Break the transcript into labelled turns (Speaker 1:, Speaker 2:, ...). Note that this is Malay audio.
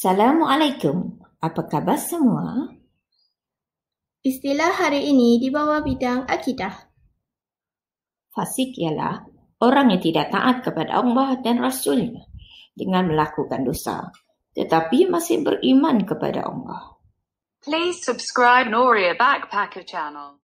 Speaker 1: Assalamualaikum. Apa khabar semua?
Speaker 2: Istilah hari ini di bawah bidang akidah.
Speaker 3: Fasik ialah orang yang tidak taat kepada Allah dan Rasulnya dengan melakukan dosa tetapi masih beriman kepada Allah.
Speaker 4: Please subscribe Noria Backpacker channel.